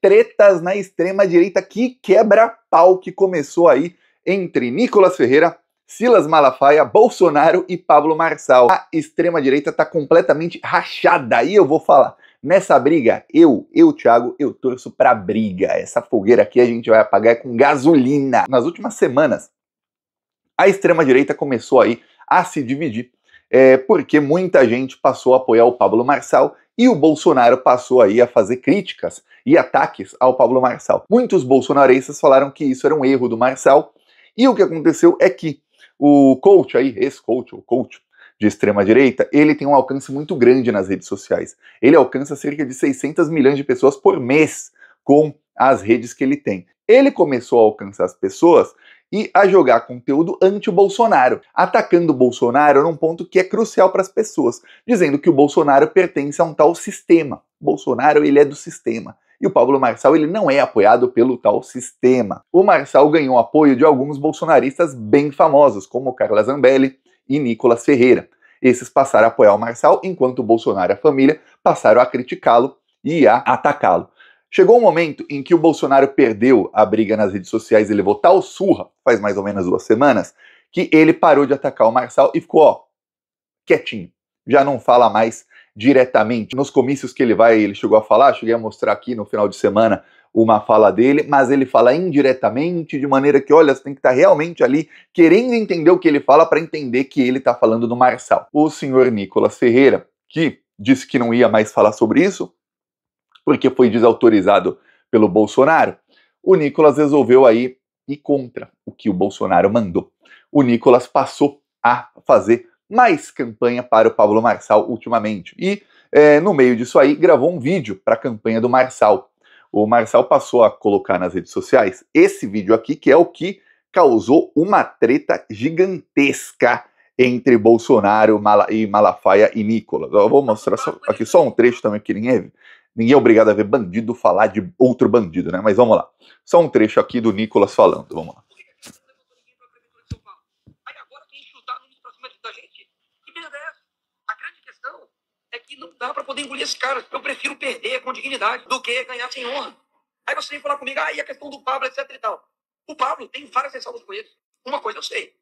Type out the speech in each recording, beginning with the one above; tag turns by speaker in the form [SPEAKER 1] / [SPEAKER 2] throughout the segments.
[SPEAKER 1] tretas na extrema-direita. Que quebra-pau que começou aí entre Nicolas Ferreira, Silas Malafaia, Bolsonaro e Pablo Marçal. A extrema-direita está completamente rachada, aí eu vou falar. Nessa briga, eu, eu, Thiago, eu torço pra briga. Essa fogueira aqui a gente vai apagar com gasolina. Nas últimas semanas, a extrema-direita começou aí a se dividir, é, porque muita gente passou a apoiar o Pablo Marçal e o Bolsonaro passou aí a fazer críticas e ataques ao Pablo Marçal. Muitos bolsonaristas falaram que isso era um erro do Marçal. E o que aconteceu é que o coach aí, ex-coach, o coach de extrema direita, ele tem um alcance muito grande nas redes sociais. Ele alcança cerca de 600 milhões de pessoas por mês com as redes que ele tem. Ele começou a alcançar as pessoas e a jogar conteúdo anti-Bolsonaro, atacando o Bolsonaro num ponto que é crucial para as pessoas, dizendo que o Bolsonaro pertence a um tal sistema. O Bolsonaro, ele é do sistema. E o Pablo Marçal, ele não é apoiado pelo tal sistema. O Marçal ganhou apoio de alguns bolsonaristas bem famosos, como Carla Zambelli e Nicolas Ferreira. Esses passaram a apoiar o Marçal, enquanto o Bolsonaro e a família passaram a criticá-lo e a atacá-lo. Chegou um momento em que o Bolsonaro perdeu a briga nas redes sociais, e levou tal surra, faz mais ou menos duas semanas, que ele parou de atacar o Marçal e ficou, ó, quietinho. Já não fala mais diretamente. Nos comícios que ele vai, ele chegou a falar, cheguei a mostrar aqui no final de semana uma fala dele, mas ele fala indiretamente, de maneira que, olha, você tem que estar tá realmente ali querendo entender o que ele fala para entender que ele está falando do Marçal. O senhor Nicolas Ferreira, que disse que não ia mais falar sobre isso, porque foi desautorizado pelo Bolsonaro, o Nicolas resolveu aí ir contra o que o Bolsonaro mandou. O Nicolas passou a fazer mais campanha para o Pablo Marçal ultimamente. E é, no meio disso aí, gravou um vídeo para a campanha do Marçal. O Marçal passou a colocar nas redes sociais esse vídeo aqui, que é o que causou uma treta gigantesca entre Bolsonaro e Malafaia e Nicolas. Eu vou mostrar só, aqui só um trecho também que ninguém Ninguém é obrigado a ver bandido falar de outro bandido, né? Mas vamos lá. Só um trecho aqui do Nicolas falando. Vamos lá.
[SPEAKER 2] não dá para poder engolir esse cara. Eu prefiro perder com dignidade do que ganhar sem honra. Aí você vem falar comigo, ah, a questão do Pablo, etc e tal. O Pablo tem várias ressalvas com ele. Uma coisa eu sei.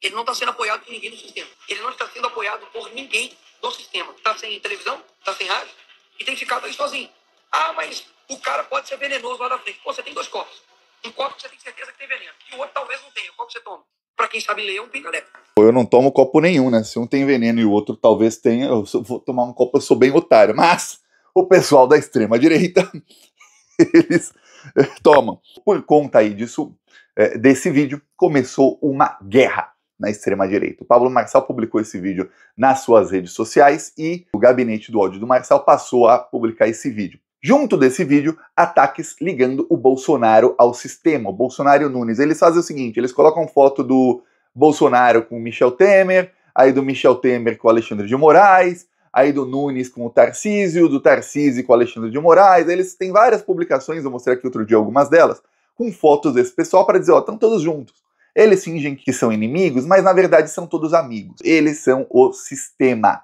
[SPEAKER 2] Ele não está sendo apoiado por ninguém no sistema. Ele não está sendo apoiado por ninguém no sistema. Está sem televisão, está sem rádio, e tem que ficar ali sozinho. Ah, mas o cara pode ser venenoso lá na frente. Pô, você tem dois copos. Um copo que você tem certeza que tem veneno. E o outro talvez não tenha. O copo que você toma? Pra quem sabe
[SPEAKER 1] ler, é um picareta. Eu não tomo copo nenhum, né? Se um tem veneno e o outro talvez tenha, eu vou tomar um copo, eu sou bem otário. Mas o pessoal da extrema direita, eles eh, tomam. Por conta aí disso, eh, desse vídeo, começou uma guerra na extrema-direita. O Pablo Marçal publicou esse vídeo nas suas redes sociais e o gabinete do ódio do Marçal passou a publicar esse vídeo. Junto desse vídeo, ataques ligando o Bolsonaro ao sistema, o Bolsonaro e o Nunes. Eles fazem o seguinte: eles colocam foto do Bolsonaro com o Michel Temer, aí do Michel Temer com o Alexandre de Moraes, aí do Nunes com o Tarcísio, do Tarcísio com o Alexandre de Moraes. Eles têm várias publicações, eu mostrei aqui outro dia algumas delas, com fotos desse pessoal para dizer, ó, estão todos juntos. Eles fingem que são inimigos, mas na verdade são todos amigos. Eles são o sistema.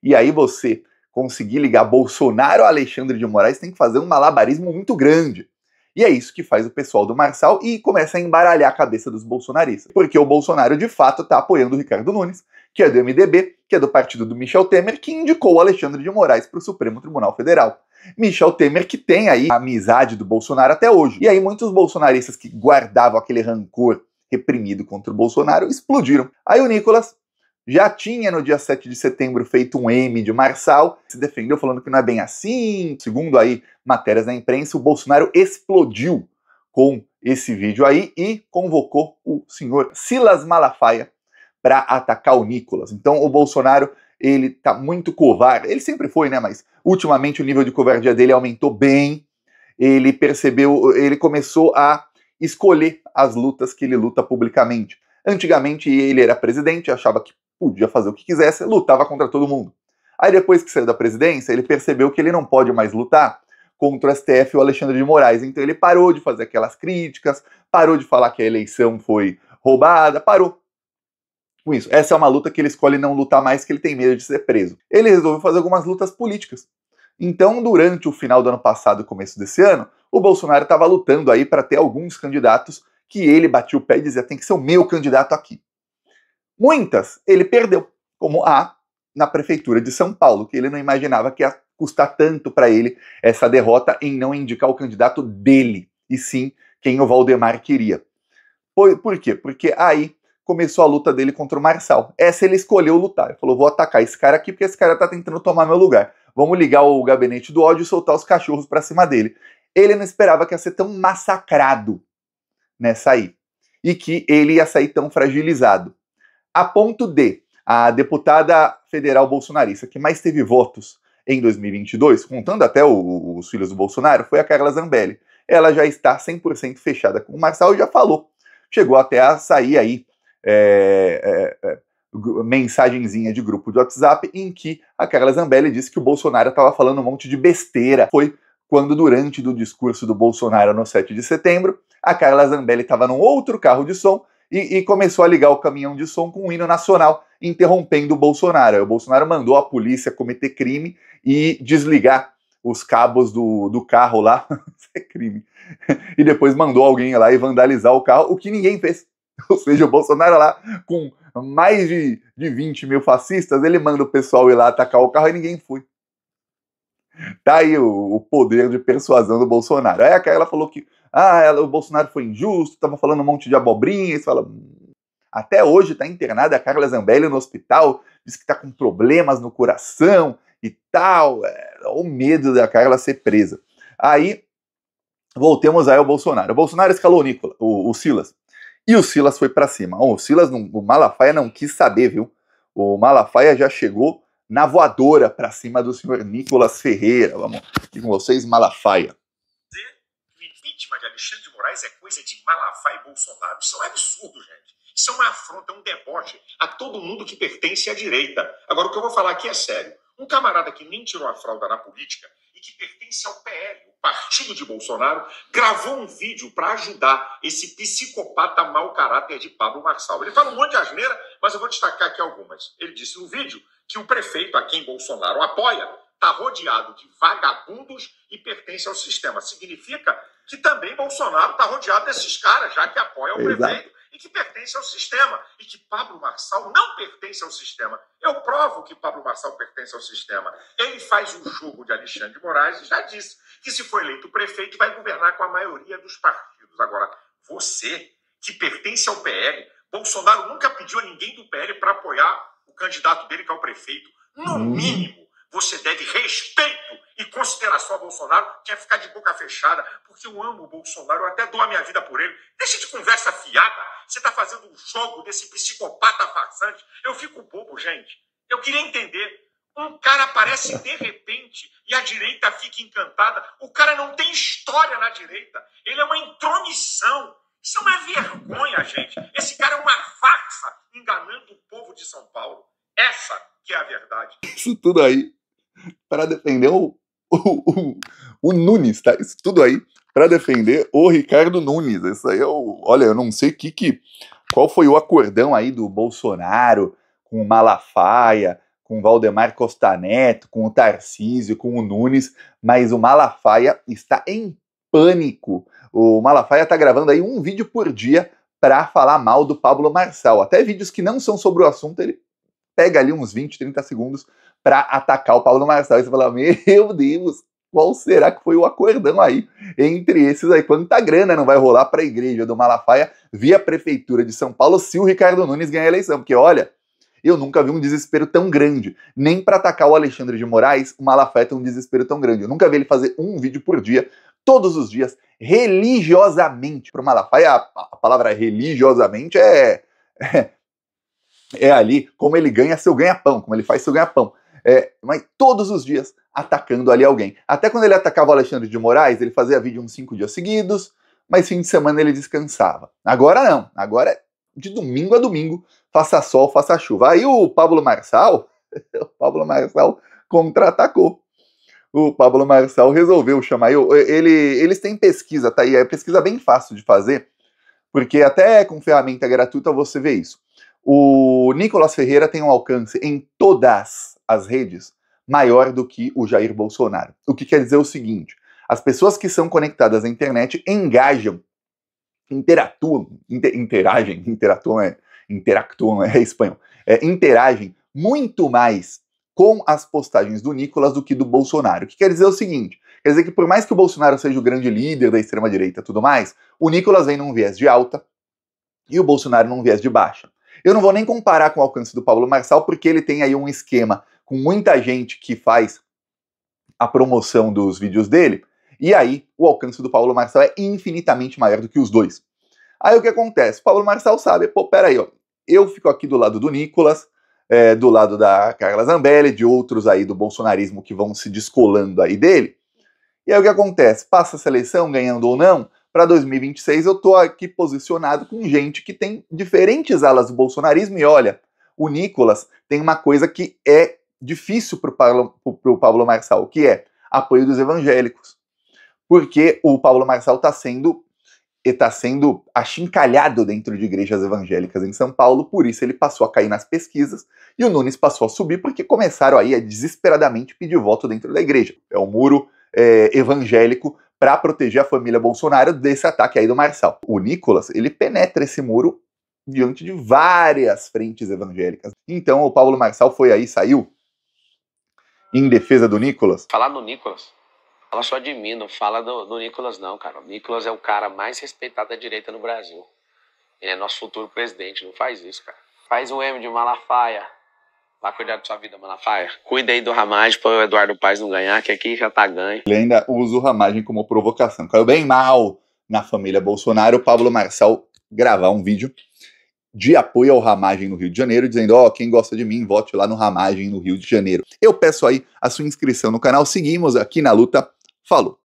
[SPEAKER 1] E aí você conseguir ligar Bolsonaro a Alexandre de Moraes tem que fazer um malabarismo muito grande. E é isso que faz o pessoal do Marçal e começa a embaralhar a cabeça dos bolsonaristas. Porque o Bolsonaro, de fato, está apoiando o Ricardo Nunes, que é do MDB, que é do partido do Michel Temer, que indicou o Alexandre de Moraes para o Supremo Tribunal Federal. Michel Temer, que tem aí a amizade do Bolsonaro até hoje. E aí, muitos bolsonaristas que guardavam aquele rancor reprimido contra o Bolsonaro, explodiram. Aí o Nicolas já tinha no dia 7 de setembro feito um M de Marçal, se defendeu falando que não é bem assim. Segundo aí matérias da imprensa, o Bolsonaro explodiu com esse vídeo aí e convocou o senhor Silas Malafaia para atacar o Nicolas. Então o Bolsonaro, ele tá muito covarde. Ele sempre foi, né, mas ultimamente o nível de covardia dele aumentou bem. Ele percebeu, ele começou a escolher as lutas que ele luta publicamente. Antigamente ele era presidente, achava que podia fazer o que quisesse, lutava contra todo mundo. Aí depois que saiu da presidência, ele percebeu que ele não pode mais lutar contra o STF e o Alexandre de Moraes. Então ele parou de fazer aquelas críticas, parou de falar que a eleição foi roubada, parou com isso. Essa é uma luta que ele escolhe não lutar mais, que ele tem medo de ser preso. Ele resolveu fazer algumas lutas políticas. Então, durante o final do ano passado e começo desse ano, o Bolsonaro estava lutando aí para ter alguns candidatos que ele batia o pé e dizia tem que ser o meu candidato aqui. Muitas ele perdeu, como a na prefeitura de São Paulo, que ele não imaginava que ia custar tanto para ele essa derrota em não indicar o candidato dele, e sim quem o Valdemar queria. Por, por quê? Porque aí começou a luta dele contra o Marçal. Essa ele escolheu lutar. Ele falou: vou atacar esse cara aqui porque esse cara tá tentando tomar meu lugar. Vamos ligar o gabinete do ódio e soltar os cachorros para cima dele ele não esperava que ia ser tão massacrado nessa aí. E que ele ia sair tão fragilizado. A ponto de a deputada federal bolsonarista que mais teve votos em 2022, contando até o, os filhos do Bolsonaro, foi a Carla Zambelli. Ela já está 100% fechada com o Marçal e já falou. Chegou até a sair aí é, é, é, mensagenzinha de grupo de WhatsApp em que a Carla Zambelli disse que o Bolsonaro estava falando um monte de besteira. Foi quando, durante o discurso do Bolsonaro no 7 de setembro, a Carla Zambelli estava num outro carro de som e, e, começou a ligar o caminhão de som com o hino nacional, interrompendo o Bolsonaro. O Bolsonaro mandou a polícia cometer crime e desligar os cabos do, do carro lá. Isso é crime. E depois mandou alguém lá e vandalizar o carro, o que ninguém fez. Ou seja, o Bolsonaro lá com mais de, de 20 mil fascistas, ele manda o pessoal ir lá atacar o carro e ninguém foi. Tá aí o, o, poder de persuasão do Bolsonaro. Aí a Carla falou que ah, ela, o Bolsonaro foi injusto, tava falando um monte de abobrinha, e fala. Hum, até hoje tá internada a Carla Zambelli no hospital, diz que tá com problemas no coração e tal. É, o medo da Carla ser presa. Aí voltemos aí ao Bolsonaro. O Bolsonaro escalou o, Nicola, o, o Silas. E o Silas foi para cima. O Silas, não, o Malafaia não quis saber, viu? O Malafaia já chegou na voadora para cima do senhor Nicolas Ferreira. Vamos aqui com vocês, Malafaia.
[SPEAKER 2] O impeachment de Alexandre de Moraes é coisa de Malafaia e Bolsonaro. Isso é um absurdo, gente. Isso é uma afronta, é um deboche a todo mundo que pertence à direita. Agora, o que eu vou falar aqui é sério. Um camarada que nem tirou a fralda na política e que pertence ao PL, o partido de Bolsonaro, gravou um vídeo para ajudar esse psicopata mau caráter de Pablo Marçal. Ele fala um monte de asneira, mas eu vou destacar aqui algumas. Ele disse no vídeo que o prefeito, a quem Bolsonaro apoia, está rodeado de vagabundos e pertence ao sistema. Significa que também Bolsonaro está rodeado desses caras, já que apoia o Exato. prefeito e que pertence ao sistema. E que Pablo Marçal não pertence ao sistema. Eu provo que Pablo Marçal pertence ao sistema. Ele faz um jogo de Alexandre de Moraes e já disse que, se for eleito prefeito, vai governar com a maioria dos partidos. Agora, você que pertence ao PL, Bolsonaro nunca pediu a ninguém do PL para apoiar o candidato dele, que é o prefeito. No hum. mínimo, você deve respeito e consideração a Bolsonaro, que é ficar de boca fechada, porque eu amo o Bolsonaro, eu até dou a minha vida por ele. Deixa de conversa fiada. Você está fazendo um jogo desse psicopata farsante. Eu fico bobo, gente. Eu queria entender. Um cara aparece de repente e a direita fica encantada. O cara não tem história na direita. Ele é uma intromissão. Isso é uma vergonha, gente. Esse cara é uma farsa enganando o povo de São Paulo. Essa que é a verdade.
[SPEAKER 1] Isso tudo aí para defender o, o, o, o Nunes, tá? Isso tudo aí para defender o Ricardo Nunes. Isso aí é o. Olha, eu não sei que, que qual foi o acordão aí do Bolsonaro com o Malafaia, com o Valdemar Costa Neto, com o Tarcísio, com o Nunes, mas o Malafaia está em pânico. O Malafaia está gravando aí um vídeo por dia para falar mal do Pablo Marçal. Até vídeos que não são sobre o assunto, ele pega ali uns 20, 30 segundos para atacar o Pablo Marçal. E você fala: Meu Deus, qual será que foi o acordão aí entre esses aí? Quanta grana não vai rolar para a igreja do Malafaia via Prefeitura de São Paulo se o Ricardo Nunes ganhar a eleição? Porque olha, eu nunca vi um desespero tão grande. Nem para atacar o Alexandre de Moraes, o Malafaia tem um desespero tão grande. Eu nunca vi ele fazer um vídeo por dia todos os dias, religiosamente. Para o Malafaia, a, palavra religiosamente é, é, é, ali como ele ganha seu ganha-pão, como ele faz seu ganha-pão. É, mas todos os dias atacando ali alguém. Até quando ele atacava o Alexandre de Moraes, ele fazia vídeo uns cinco dias seguidos, mas fim de semana ele descansava. Agora não, agora é de domingo a domingo, faça sol, faça chuva. Aí o Pablo Marçal, o Pablo Marçal contra-atacou o Pablo Marçal resolveu chamar. Eu, ele, eles têm pesquisa, tá? E é pesquisa bem fácil de fazer, porque até com ferramenta gratuita você vê isso. O Nicolas Ferreira tem um alcance em todas as redes maior do que o Jair Bolsonaro. O que quer dizer o seguinte: as pessoas que são conectadas à internet engajam, interatuam, inter, interagem, interatuam é, interactuam é, é espanhol, é, interagem muito mais com as postagens do Nicolas do que do Bolsonaro. O que quer dizer é o seguinte: quer dizer que por mais que o Bolsonaro seja o grande líder da extrema-direita e tudo mais, o Nicolas vem num viés de alta e o Bolsonaro num viés de baixa. Eu não vou nem comparar com o alcance do Paulo Marçal, porque ele tem aí um esquema com muita gente que faz a promoção dos vídeos dele, e aí o alcance do Paulo Marçal é infinitamente maior do que os dois. Aí o que acontece? Paulo Marçal sabe, pô, peraí, ó, eu fico aqui do lado do Nicolas, é, do lado da Carla Zambelli, de outros aí do bolsonarismo que vão se descolando aí dele. E aí o que acontece? Passa essa eleição, ganhando ou não, para 2026 eu tô aqui posicionado com gente que tem diferentes alas do bolsonarismo e olha, o Nicolas tem uma coisa que é difícil para o Pablo Marçal, que é apoio dos evangélicos. Porque o Pablo Marçal está sendo está sendo achincalhado dentro de igrejas evangélicas em São Paulo, por isso ele passou a cair nas pesquisas e o Nunes passou a subir porque começaram aí a desesperadamente pedir voto dentro da igreja. É um muro é, evangélico para proteger a família Bolsonaro desse ataque aí do Marçal. O Nicolas, ele penetra esse muro diante de várias frentes evangélicas. Então o Paulo Marçal foi aí, saiu em defesa do Nicolas.
[SPEAKER 2] Falar no Nicolas Fala só de mim, não fala do, do Nicolas, não, cara. O Nicolas é o cara mais respeitado da direita no Brasil. Ele é nosso futuro presidente, não faz isso, cara. Faz um M de Malafaia. Vai cuidar da sua vida, Malafaia. Cuida aí do Ramagem para o Eduardo Paz não ganhar, que aqui já tá ganho.
[SPEAKER 1] Ele ainda usa o Ramagem como provocação. Caiu bem mal na família Bolsonaro, o Pablo Marçal gravar um vídeo de apoio ao Ramagem no Rio de Janeiro, dizendo: Ó, oh, quem gosta de mim, vote lá no Ramagem no Rio de Janeiro. Eu peço aí a sua inscrição no canal, seguimos aqui na luta falou.